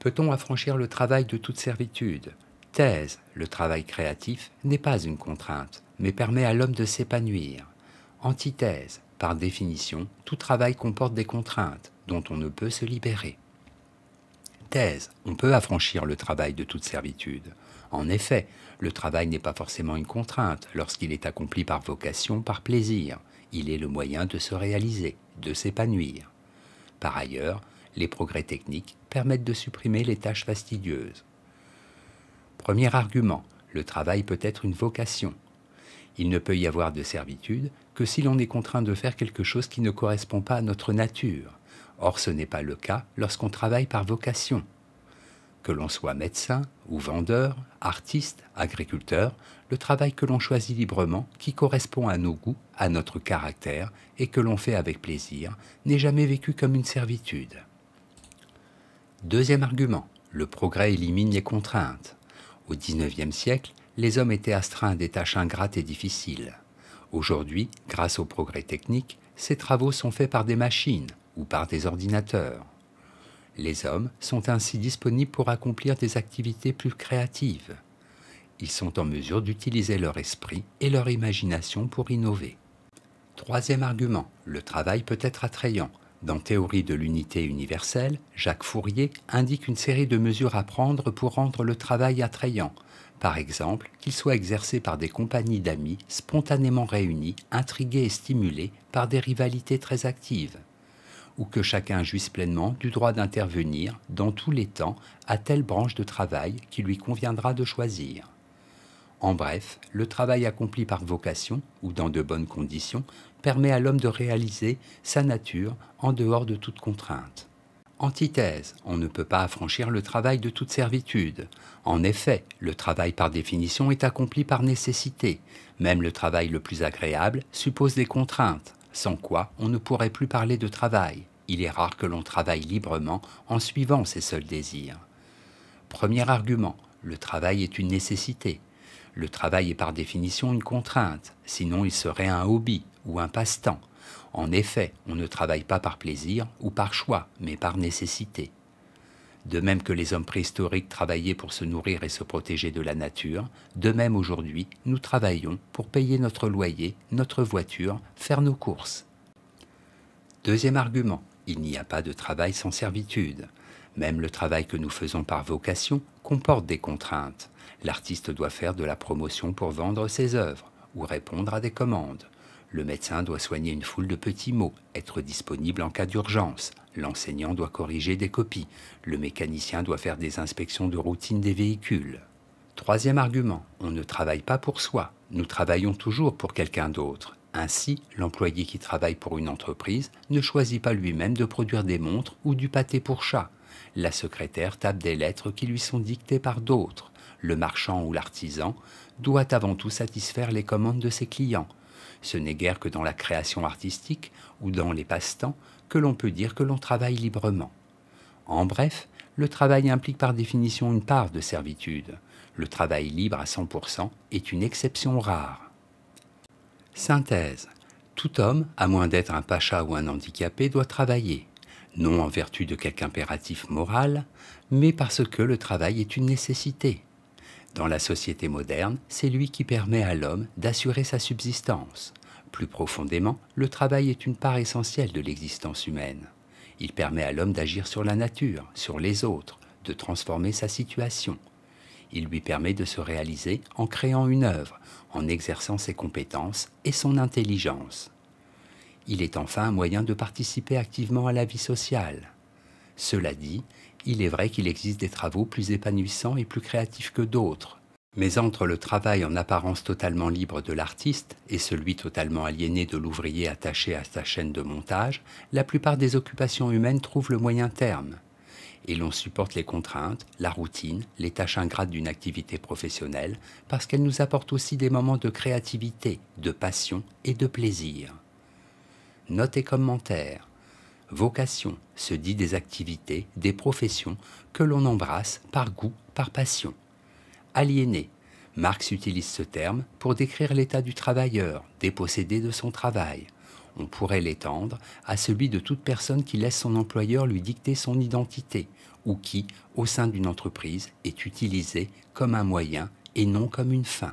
peut-on affranchir le travail de toute servitude Thèse, le travail créatif, n'est pas une contrainte, mais permet à l'homme de s'épanouir. Antithèse, par définition, tout travail comporte des contraintes dont on ne peut se libérer. Thèse, on peut affranchir le travail de toute servitude. En effet, le travail n'est pas forcément une contrainte lorsqu'il est accompli par vocation, par plaisir. Il est le moyen de se réaliser, de s'épanouir. Par ailleurs, les progrès techniques permettent de supprimer les tâches fastidieuses. Premier argument, le travail peut être une vocation. Il ne peut y avoir de servitude que si l'on est contraint de faire quelque chose qui ne correspond pas à notre nature. Or ce n'est pas le cas lorsqu'on travaille par vocation. Que l'on soit médecin ou vendeur, artiste, agriculteur, le travail que l'on choisit librement, qui correspond à nos goûts, à notre caractère et que l'on fait avec plaisir, n'est jamais vécu comme une servitude. Deuxième argument, le progrès élimine les contraintes. Au XIXe siècle, les hommes étaient astreints à des tâches ingrates et difficiles. Aujourd'hui, grâce au progrès technique, ces travaux sont faits par des machines ou par des ordinateurs. Les hommes sont ainsi disponibles pour accomplir des activités plus créatives. Ils sont en mesure d'utiliser leur esprit et leur imagination pour innover. Troisième argument, le travail peut être attrayant, dans Théorie de l'unité universelle, Jacques Fourier indique une série de mesures à prendre pour rendre le travail attrayant, par exemple qu'il soit exercé par des compagnies d'amis spontanément réunies, intriguées et stimulées par des rivalités très actives, ou que chacun jouisse pleinement du droit d'intervenir, dans tous les temps, à telle branche de travail qui lui conviendra de choisir. En bref, le travail accompli par vocation ou dans de bonnes conditions permet à l'homme de réaliser sa nature en dehors de toute contrainte. Antithèse, on ne peut pas affranchir le travail de toute servitude. En effet, le travail par définition est accompli par nécessité. Même le travail le plus agréable suppose des contraintes, sans quoi on ne pourrait plus parler de travail. Il est rare que l'on travaille librement en suivant ses seuls désirs. Premier argument, le travail est une nécessité. Le travail est par définition une contrainte, sinon il serait un hobby ou un passe-temps. En effet, on ne travaille pas par plaisir ou par choix, mais par nécessité. De même que les hommes préhistoriques travaillaient pour se nourrir et se protéger de la nature, de même aujourd'hui, nous travaillons pour payer notre loyer, notre voiture, faire nos courses. Deuxième argument, il n'y a pas de travail sans servitude. Même le travail que nous faisons par vocation comporte des contraintes. L'artiste doit faire de la promotion pour vendre ses œuvres ou répondre à des commandes. Le médecin doit soigner une foule de petits mots, être disponible en cas d'urgence. L'enseignant doit corriger des copies. Le mécanicien doit faire des inspections de routine des véhicules. Troisième argument, on ne travaille pas pour soi. Nous travaillons toujours pour quelqu'un d'autre. Ainsi, l'employé qui travaille pour une entreprise ne choisit pas lui-même de produire des montres ou du pâté pour chat. La secrétaire tape des lettres qui lui sont dictées par d'autres. Le marchand ou l'artisan doit avant tout satisfaire les commandes de ses clients. Ce n'est guère que dans la création artistique ou dans les passe-temps que l'on peut dire que l'on travaille librement. En bref, le travail implique par définition une part de servitude. Le travail libre à 100% est une exception rare. Synthèse. Tout homme, à moins d'être un pacha ou un handicapé, doit travailler non en vertu de quelque impératif moral, mais parce que le travail est une nécessité. Dans la société moderne, c'est lui qui permet à l'homme d'assurer sa subsistance. Plus profondément, le travail est une part essentielle de l'existence humaine. Il permet à l'homme d'agir sur la nature, sur les autres, de transformer sa situation. Il lui permet de se réaliser en créant une œuvre, en exerçant ses compétences et son intelligence. Il est enfin un moyen de participer activement à la vie sociale. Cela dit, il est vrai qu'il existe des travaux plus épanouissants et plus créatifs que d'autres. Mais entre le travail en apparence totalement libre de l'artiste et celui totalement aliéné de l'ouvrier attaché à sa chaîne de montage, la plupart des occupations humaines trouvent le moyen terme. Et l'on supporte les contraintes, la routine, les tâches ingrates d'une activité professionnelle, parce qu'elles nous apportent aussi des moments de créativité, de passion et de plaisir notes et commentaires. Vocation se dit des activités, des professions que l'on embrasse par goût, par passion. Aliéné. Marx utilise ce terme pour décrire l'état du travailleur, dépossédé de son travail. On pourrait l'étendre à celui de toute personne qui laisse son employeur lui dicter son identité, ou qui, au sein d'une entreprise, est utilisé comme un moyen et non comme une fin.